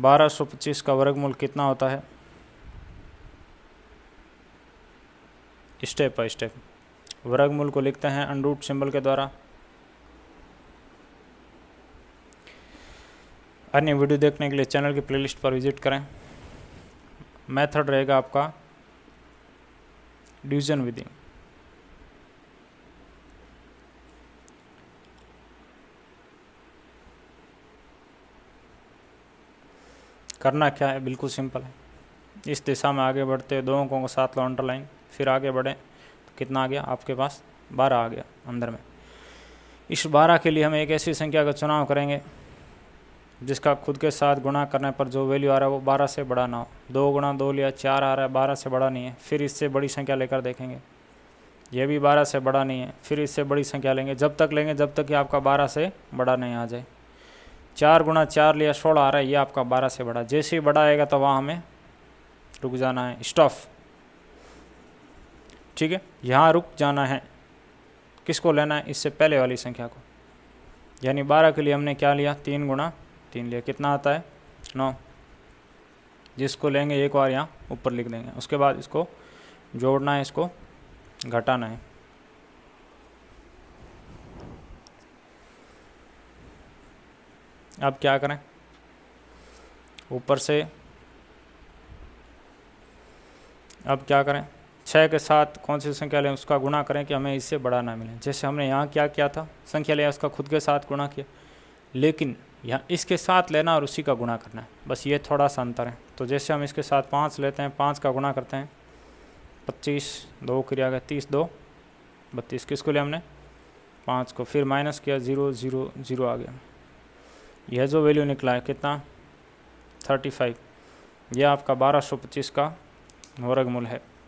1225 का वर्गमूल कितना होता है स्टेप बाय स्टेप वर्गमूल को लिखते हैं अनरूट सिंबल के द्वारा अन्य वीडियो देखने के लिए चैनल की प्लेलिस्ट पर विजिट करें मेथड रहेगा आपका डिवीजन विदिंग करना क्या है बिल्कुल सिंपल है इस दिशा में आगे बढ़ते दो अंकों को साथ लो अंडरलाइन फिर आगे बढ़ें तो कितना आ गया आपके पास बारह आ गया अंदर में इस बारह के लिए हम एक ऐसी संख्या का चुनाव करेंगे जिसका खुद के साथ गुणा करने पर जो वैल्यू आ रहा है वो बारह से बड़ा ना हो दो गुणा दो लिया चार आ रहा है बारह से बड़ा नहीं है फिर इससे बड़ी संख्या लेकर देखेंगे यह भी बारह से बड़ा नहीं है फिर इससे बड़ी संख्या लेंगे जब तक लेंगे जब तक कि आपका बारह से बड़ा नहीं आ जाए चार गुणा चार लिया सोलह आ रहा है ये आपका बारह से बड़ा जैसे ही बड़ा आएगा तो वहाँ हमें रुक जाना है स्टॉफ ठीक है यहाँ रुक जाना है किसको लेना है इससे पहले वाली संख्या को यानी बारह के लिए हमने क्या लिया तीन गुणा तीन लिया कितना आता है नौ जिसको लेंगे एक बार यहाँ ऊपर लिख देंगे उसके बाद इसको जोड़ना है इसको घटाना है अब क्या करें ऊपर से अब क्या करें छः के साथ कौन सी संख्या लें उसका गुणा करें कि हमें इससे बड़ा ना मिले जैसे हमने यहाँ क्या किया था संख्या लिया उसका खुद के साथ गुणा किया लेकिन यहाँ इसके साथ लेना और उसी का गुणा करना है बस ये थोड़ा सा अंतर है तो जैसे हम इसके साथ पाँच लेते हैं पाँच का गुणा करते हैं पच्चीस दो क्रिया गया तीस दो बत्तीस किसको लिया हमने पाँच को फिर माइनस किया ज़ीरो ज़ीरो ज़ीरो आ गया यह जो वैल्यू निकला है कितना थर्टी फाइव यह आपका बारह सौ पच्चीस का वर्गमूल है